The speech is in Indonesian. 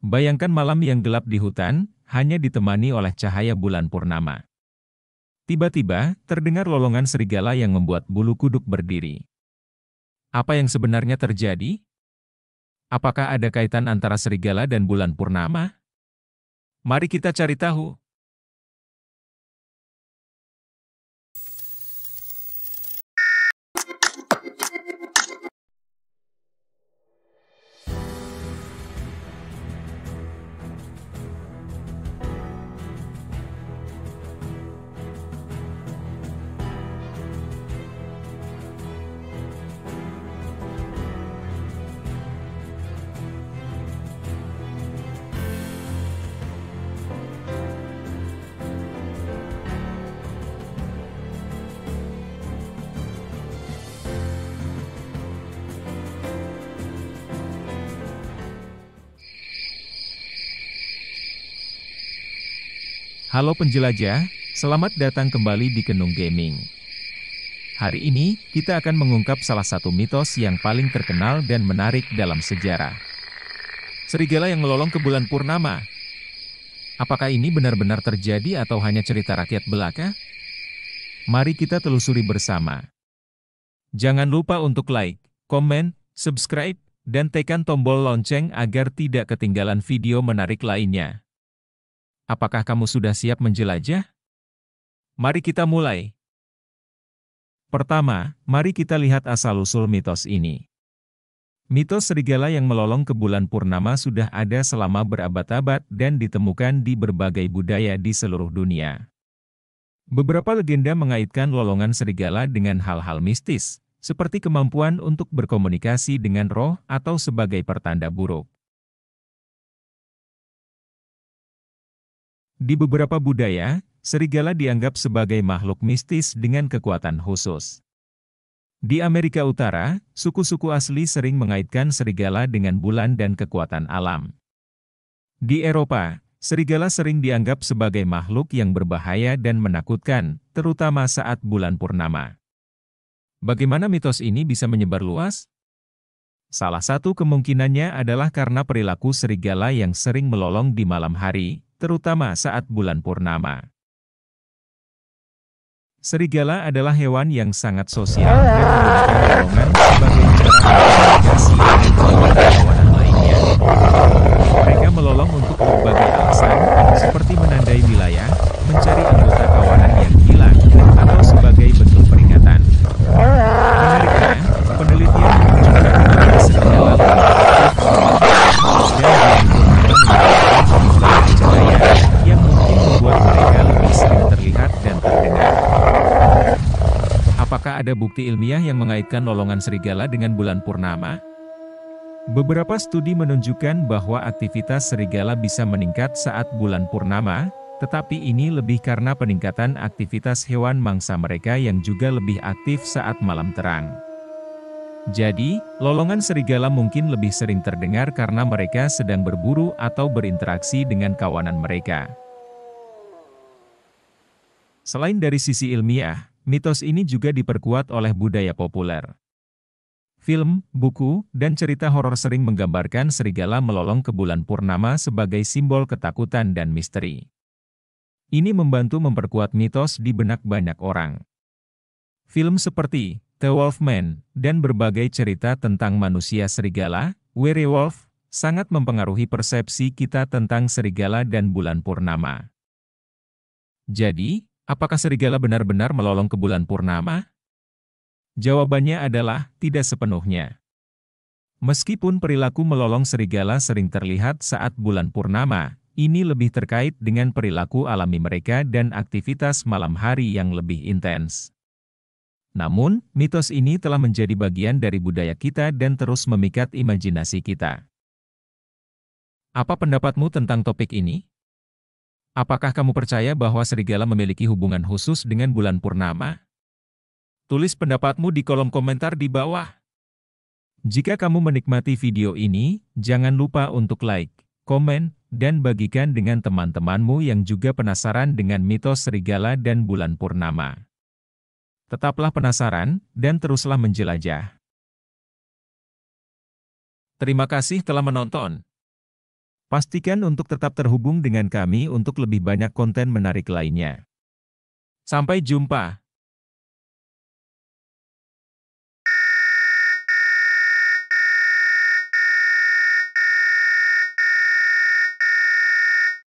Bayangkan malam yang gelap di hutan, hanya ditemani oleh cahaya bulan purnama. Tiba-tiba, terdengar lolongan serigala yang membuat bulu kuduk berdiri. Apa yang sebenarnya terjadi? Apakah ada kaitan antara serigala dan bulan purnama? Mari kita cari tahu. Halo penjelajah, selamat datang kembali di Kenung Gaming. Hari ini, kita akan mengungkap salah satu mitos yang paling terkenal dan menarik dalam sejarah. Serigala yang melolong ke bulan purnama. Apakah ini benar-benar terjadi atau hanya cerita rakyat belaka? Mari kita telusuri bersama. Jangan lupa untuk like, komen, subscribe, dan tekan tombol lonceng agar tidak ketinggalan video menarik lainnya. Apakah kamu sudah siap menjelajah? Mari kita mulai. Pertama, mari kita lihat asal-usul mitos ini. Mitos serigala yang melolong ke bulan purnama sudah ada selama berabad-abad dan ditemukan di berbagai budaya di seluruh dunia. Beberapa legenda mengaitkan lolongan serigala dengan hal-hal mistis, seperti kemampuan untuk berkomunikasi dengan roh atau sebagai pertanda buruk. Di beberapa budaya, serigala dianggap sebagai makhluk mistis dengan kekuatan khusus. Di Amerika Utara, suku-suku asli sering mengaitkan serigala dengan bulan dan kekuatan alam. Di Eropa, serigala sering dianggap sebagai makhluk yang berbahaya dan menakutkan, terutama saat bulan purnama. Bagaimana mitos ini bisa menyebar luas? Salah satu kemungkinannya adalah karena perilaku serigala yang sering melolong di malam hari, terutama saat bulan purnama. Serigala adalah hewan yang sangat sosial dan memiliki sebagai cara komunikasi dengan hewan lainnya. Mereka melolong untuk berbagai alasan, seperti menandakan Apakah ada bukti ilmiah yang mengaitkan lolongan serigala dengan bulan purnama? Beberapa studi menunjukkan bahwa aktivitas serigala bisa meningkat saat bulan purnama, tetapi ini lebih karena peningkatan aktivitas hewan mangsa mereka yang juga lebih aktif saat malam terang. Jadi, lolongan serigala mungkin lebih sering terdengar karena mereka sedang berburu atau berinteraksi dengan kawanan mereka. Selain dari sisi ilmiah, Mitos ini juga diperkuat oleh budaya populer. Film, buku, dan cerita horor sering menggambarkan serigala melolong ke bulan purnama sebagai simbol ketakutan dan misteri. Ini membantu memperkuat mitos di benak banyak orang. Film seperti The Wolfman dan berbagai cerita tentang manusia serigala, werewolf, sangat mempengaruhi persepsi kita tentang serigala dan bulan purnama. Jadi, Apakah serigala benar-benar melolong ke bulan purnama? Jawabannya adalah tidak sepenuhnya. Meskipun perilaku melolong serigala sering terlihat saat bulan purnama, ini lebih terkait dengan perilaku alami mereka dan aktivitas malam hari yang lebih intens. Namun, mitos ini telah menjadi bagian dari budaya kita dan terus memikat imajinasi kita. Apa pendapatmu tentang topik ini? Apakah kamu percaya bahwa serigala memiliki hubungan khusus dengan bulan purnama? Tulis pendapatmu di kolom komentar di bawah. Jika kamu menikmati video ini, jangan lupa untuk like, komen, dan bagikan dengan teman-temanmu yang juga penasaran dengan mitos serigala dan bulan purnama. Tetaplah penasaran, dan teruslah menjelajah. Terima kasih telah menonton. Pastikan untuk tetap terhubung dengan kami untuk lebih banyak konten menarik lainnya. Sampai jumpa.